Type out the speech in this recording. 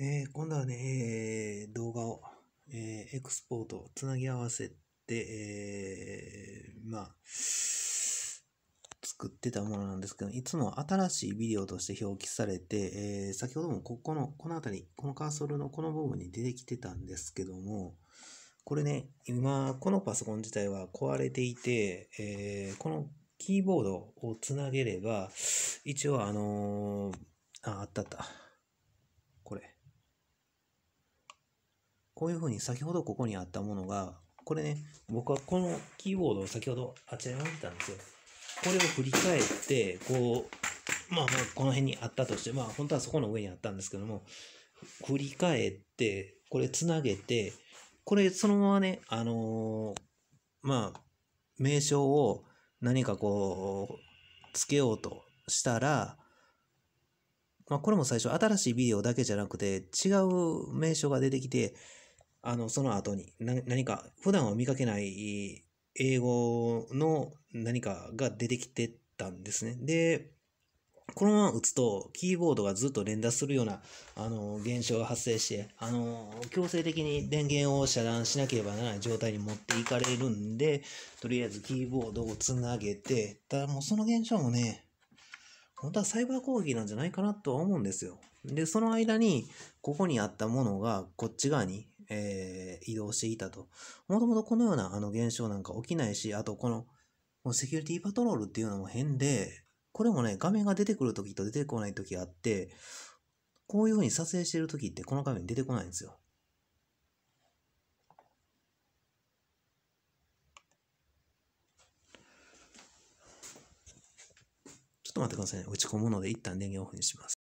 えー、今度はね、えー、動画を、えー、エクスポート、つなぎ合わせて、えまあ、作ってたものなんですけど、いつも新しいビデオとして表記されて、え先ほどもここの、この辺り、このカーソルのこの部分に出てきてたんですけども、これね、今、このパソコン自体は壊れていて、えこのキーボードをつなげれば、一応あのあ、あったあった。こういうふうに先ほどここにあったものが、これね、僕はこのキーボードを先ほどあちらに置いてたんですよ。これを振り返って、こう、まあこの辺にあったとして、まあ本当はそこの上にあったんですけども、振り返って、これつなげて、これそのままね、あのー、まあ、名称を何かこう、つけようとしたら、まあ、これも最初新しいビデオだけじゃなくて違う名称が出てきて、あの、その後に、何か、普段は見かけない英語の何かが出てきてたんですね。で、このまま打つと、キーボードがずっと連打するような、あの、現象が発生して、あの、強制的に電源を遮断しなければならない状態に持っていかれるんで、とりあえずキーボードをつなげて、ただもうその現象もね、本当はサイバー攻撃なんじゃないかなとは思うんですよ。で、その間に、ここにあったものが、こっち側に、えー、移動していたと。もともとこのようなあの現象なんか起きないし、あとこの、セキュリティパトロールっていうのも変で、これもね、画面が出てくるときと出てこないときあって、こういうふうに撮影してるときってこの画面出てこないんですよ。ちょっと待ってくださいね。打ち込むので一旦電源オフにします。